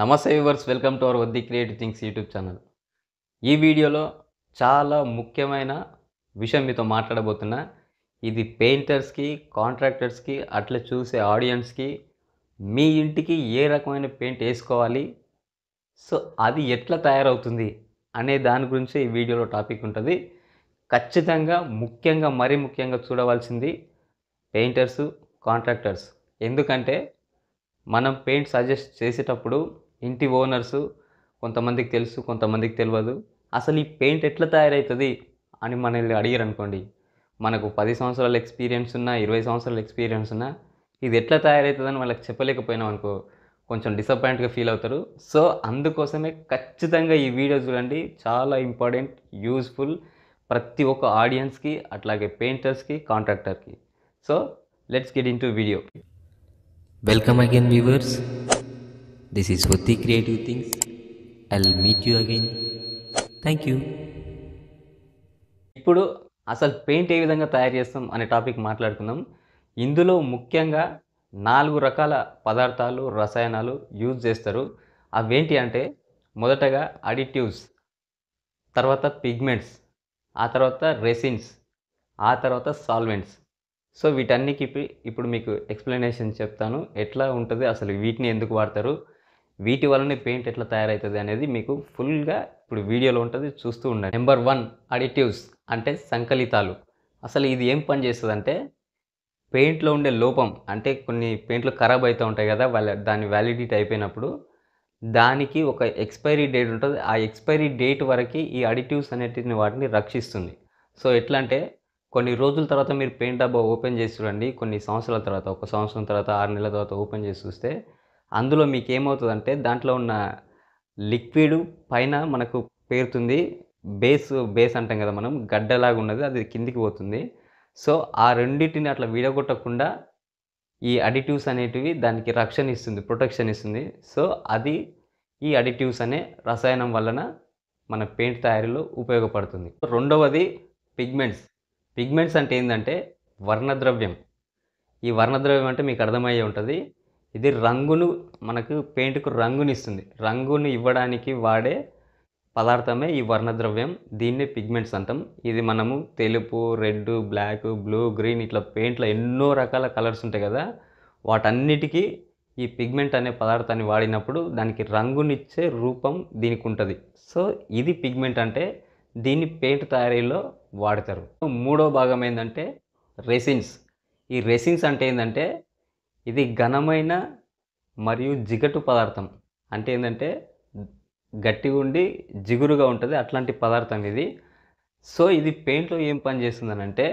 నమస్తే viewers welcome to our Buddhi creative things YouTube channel ఈ వీడియోలో చాలా ముఖ్యమైన విషయం మీతో మాట్లాడబోతున్నా ఇది పెయింటర్స్కి కాంట్రాక్టర్స్కి అట్లా చూసే ఆడియన్స్కి మీ ఇంటికి ఏ రకమైన పెయింట్ వేసుకోవాలి సో అది ఎట్లా తయారవుతుంది అనే దాని గురించి ఈ వీడియోలో టాపిక్ ఉంటుంది ఖచ్చితంగా ముఖ్యంగా మరీ ముఖ్యంగా చూడవలసింది పెయింటర్స్ కాంట్రాక్టర్స్ ఎందుకంటే మనం పెయింట్ సజెస్ట్ చేసేటప్పుడు ఇంటి ఓనర్సు కొంతమందికి తెలుసు కొంతమందికి తెలియదు అసలు ఈ పెయింట్ ఎట్లా తయారవుతుంది అని మనల్ని అడిగారు అనుకోండి మనకు పది సంవత్సరాల ఎక్స్పీరియన్స్ ఉన్నా ఇరవై సంవత్సరాల ఎక్స్పీరియన్స్ ఉన్నా ఇది ఎట్లా తయారవుతుందని వాళ్ళకి చెప్పలేకపోయినాం అనుకో కొంచెం డిసప్పాయింట్గా ఫీల్ అవుతారు సో అందుకోసమే ఖచ్చితంగా ఈ వీడియో చూడండి చాలా ఇంపార్టెంట్ యూజ్ఫుల్ ప్రతి ఒక్క ఆడియన్స్కి అట్లాగే పెయింటర్స్కి కాంట్రాక్టర్కి so let's get in to video welcome again viewers this is Buddhi creative things I meet you again thank you ఇప్పుడు అసలు పెయింట్ ఏ విధంగా తయారు చేస్తాం అనే టాపిక్ మాట్లాడుకుందాం ఇందులో ముఖ్యంగా నాలుగు రకాల పదార్థాలు రసాయనాలు యూజ్ చేస్తారు అవేంటి అంటే మొదటగా అడిటివ్స్ తర్వాత పిగ్మెంట్స్ ఆ తర్వాత రెసిన్స్ ఆ తర్వాత సాల్వెంట్స్ సో వీటన్నికి ఇప్పుడు మీకు ఎక్స్ప్లెనేషన్ చెప్తాను ఎట్లా ఉంటుంది అసలు వీటిని ఎందుకు వాడతారు వీటి వలన పెయింట్ ఎట్లా తయారవుతుంది అనేది మీకు ఫుల్గా ఇప్పుడు వీడియోలో ఉంటుంది చూస్తూ ఉండండి నెంబర్ వన్ అడిటివ్స్ అంటే సంకలితాలు అసలు ఇది ఏం పని చేస్తుంది అంటే పెయింట్లో ఉండే లోపం అంటే కొన్ని పెయింట్లు ఖరాబ్ అవుతూ ఉంటాయి కదా వాళ్ళ దాని వ్యాలిడిటీ అయిపోయినప్పుడు దానికి ఒక ఎక్స్పైరీ డేట్ ఉంటుంది ఆ ఎక్స్పైరీ డేట్ వరకు ఈ అడిటివ్స్ అనేటిని వాటిని రక్షిస్తుంది సో ఎట్లా అంటే కొన్ని రోజుల తర్వాత మీరు పెయింట్ డబ్బా ఓపెన్ చేసి చూడండి కొన్ని సంవత్సరాల తర్వాత ఒక సంవత్సరం తర్వాత ఆరు నెలల తర్వాత ఓపెన్ చేసి చూస్తే అందులో మీకు ఏమవుతుందంటే దాంట్లో ఉన్న లిక్విడ్ పైన మనకు పేరుతుంది బేస్ బేస్ అంటాం కదా మనం గడ్డలాగా ఉన్నది అది కిందికి పోతుంది సో ఆ రెండింటిని అట్లా విడగొట్టకుండా ఈ అడిటివ్స్ అనేటివి దానికి రక్షణ ఇస్తుంది ప్రొటెక్షన్ ఇస్తుంది సో అది ఈ అడిటివ్స్ అనే రసాయనం వలన మన పెయింట్ తయారీలో ఉపయోగపడుతుంది రెండవది పిగ్మెంట్స్ పిగ్మెంట్స్ అంటే ఏంటంటే వర్ణద్రవ్యం ఈ వర్ణద్రవ్యం అంటే మీకు అర్థమయ్యే ఉంటుంది ఇది రంగును మనకు పెయింట్కు రంగునిస్తుంది రంగుని ఇవ్వడానికి వాడే పదార్థమే ఈ వర్ణద్రవ్యం దీన్నే పిగ్మెంట్స్ అంటాం ఇది మనము తెలుపు రెడ్ బ్లాక్ బ్లూ గ్రీన్ ఇట్లా పెయింట్లో ఎన్నో రకాల కలర్స్ ఉంటాయి కదా వాటన్నిటికీ ఈ పిగ్మెంట్ అనే పదార్థాన్ని వాడినప్పుడు దానికి రంగునిచ్చే రూపం దీనికి ఉంటుంది సో ఇది పిగ్మెంట్ అంటే దీన్ని పెయింట్ తయారీలో వాడతారు మూడో భాగం ఏంటంటే రెసిన్స్ ఈ రెసిన్స్ అంటే ఏంటంటే ఇది ఘనమైన మరియు జిగటు పదార్థం అంటే ఏంటంటే గట్టిగా ఉండి జిగురుగా ఉంటుంది అట్లాంటి పదార్థం ఇది సో ఇది పెయింట్లో ఏం పని చేస్తుందనంటే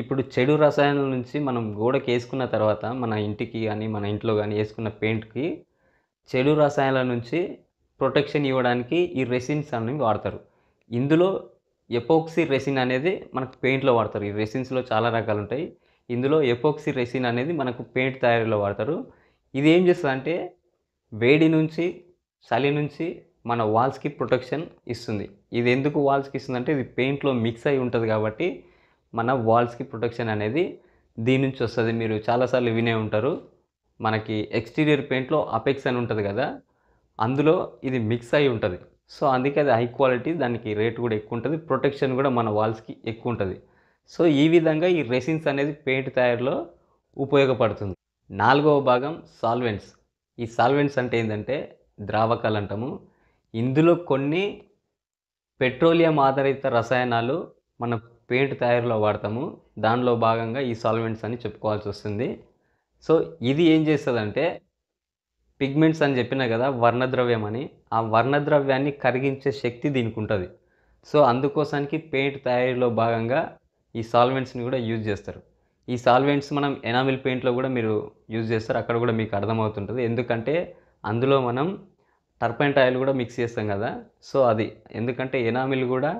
ఇప్పుడు చెడు రసాయనాల నుంచి మనం గోడకి వేసుకున్న తర్వాత మన ఇంటికి కానీ మన ఇంట్లో కానీ వేసుకున్న పెయింట్కి చెడు రసాయనాల నుంచి ప్రొటెక్షన్ ఇవ్వడానికి ఈ రెసిన్స్ అనేవి వాడతారు ఇందులో ఎపోక్సీ రెసిన్ అనేది మనకు పెయింట్లో వాడతారు ఈ రెసిన్స్లో చాలా రకాలు ఉంటాయి ఇందులో ఎపోక్సీ రెసిన్ అనేది మనకు పెయింట్ తయారీలో వాడతారు ఇది ఏం చేస్తుందంటే వేడి నుంచి చలి నుంచి మన వాల్స్కి ప్రొటెక్షన్ ఇస్తుంది ఇది ఎందుకు వాల్స్కి ఇస్తుందంటే ఇది పెయింట్లో మిక్స్ అయి ఉంటుంది కాబట్టి మన వాల్స్కి ప్రొటెక్షన్ అనేది దీని నుంచి వస్తుంది మీరు చాలాసార్లు వినే ఉంటారు మనకి ఎక్స్టీరియర్ పెయింట్లో అపెక్స్ అని ఉంటుంది కదా అందులో ఇది మిక్స్ అయి ఉంటుంది సో అందుకే అది హై క్వాలిటీ దానికి రేట్ కూడా ఎక్కువ ఉంటుంది ప్రొటెక్షన్ కూడా మన వాల్స్కి ఎక్కువ ఉంటుంది సో ఈ విధంగా ఈ రెసిన్స్ అనేది పెయింట్ తయారీలో ఉపయోగపడుతుంది నాలుగవ భాగం సాల్వెంట్స్ ఈ సాల్వెంట్స్ అంటే ఏంటంటే ద్రావకాలు అంటాము ఇందులో కొన్ని పెట్రోలియం ఆధారిత రసాయనాలు మన పెయింట్ తయారీలో వాడతాము దానిలో భాగంగా ఈ సాల్వెంట్స్ అని చెప్పుకోవాల్సి వస్తుంది సో ఇది ఏం చేస్తుందంటే పిగ్మెంట్స్ అని చెప్పినా కదా వర్ణద్రవ్యం అని ఆ వర్ణద్రవ్యాన్ని కరిగించే శక్తి దీనికి ఉంటుంది సో అందుకోసానికి పెయింట్ తయారీలో భాగంగా ఈ సాల్వెంట్స్ని కూడా యూజ్ చేస్తారు ఈ సాల్వెంట్స్ మనం ఎనామిల్ పెయింట్లో కూడా మీరు యూజ్ చేస్తారు అక్కడ కూడా మీకు అర్థమవుతుంటుంది ఎందుకంటే అందులో మనం టర్పెంట్ ఆయిల్ కూడా మిక్స్ చేస్తాం కదా సో అది ఎందుకంటే ఎనామిల్ కూడా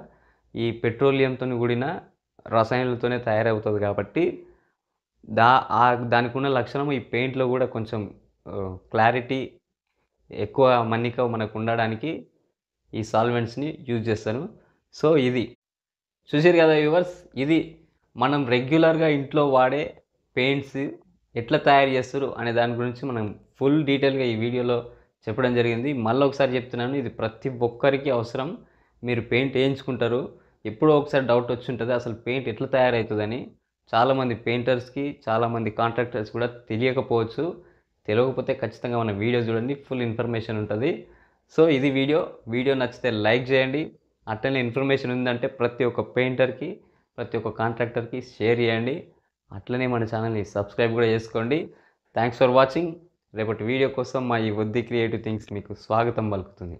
ఈ పెట్రోలియంతో కూడిన రసాయనాలతోనే తయారవుతుంది కాబట్టి దా ఆ దానికి ఉన్న లక్షణం ఈ పెయింట్లో కూడా కొంచెం క్లారిటీ ఎక్కువ మన్నిక మనకు ఉండడానికి ఈ సాల్వెంట్స్ని యూజ్ చేస్తాను సో ఇది చూసారు కదా వ్యూవర్స్ ఇది మనం రెగ్యులర్గా ఇంట్లో వాడే పెయింట్స్ ఎట్లా తయారు చేస్తారు అనే దాని గురించి మనం ఫుల్ డీటెయిల్గా ఈ వీడియోలో చెప్పడం జరిగింది మళ్ళీ ఒకసారి చెప్తున్నాను ఇది ప్రతి ఒక్కరికి అవసరం మీరు పెయింట్ వేయించుకుంటారు ఎప్పుడో ఒకసారి డౌట్ వచ్చి ఉంటుంది అసలు పెయింట్ ఎట్లా తయారవుతుందని చాలామంది పెయింటర్స్కి చాలామంది కాంట్రాక్టర్స్ కూడా తెలియకపోవచ్చు తెలియకపోతే ఖచ్చితంగా మన వీడియో చూడండి ఫుల్ ఇన్ఫర్మేషన్ ఉంటుంది సో ఇది వీడియో వీడియో నచ్చితే లైక్ చేయండి అట్లనే ఇన్ఫర్మేషన్ ఉందంటే ప్రతి ఒక్క పెయింటర్కి ప్రతి ఒక్క కాంట్రాక్టర్కి షేర్ చేయండి అట్లనే మన ఛానల్ని సబ్స్క్రైబ్ కూడా చేసుకోండి థ్యాంక్స్ ఫర్ వాచింగ్ రేపటి వీడియో కోసం మా ఈ వద్ది క్రియేటివ్ థింగ్స్ మీకు స్వాగతం పలుకుతుంది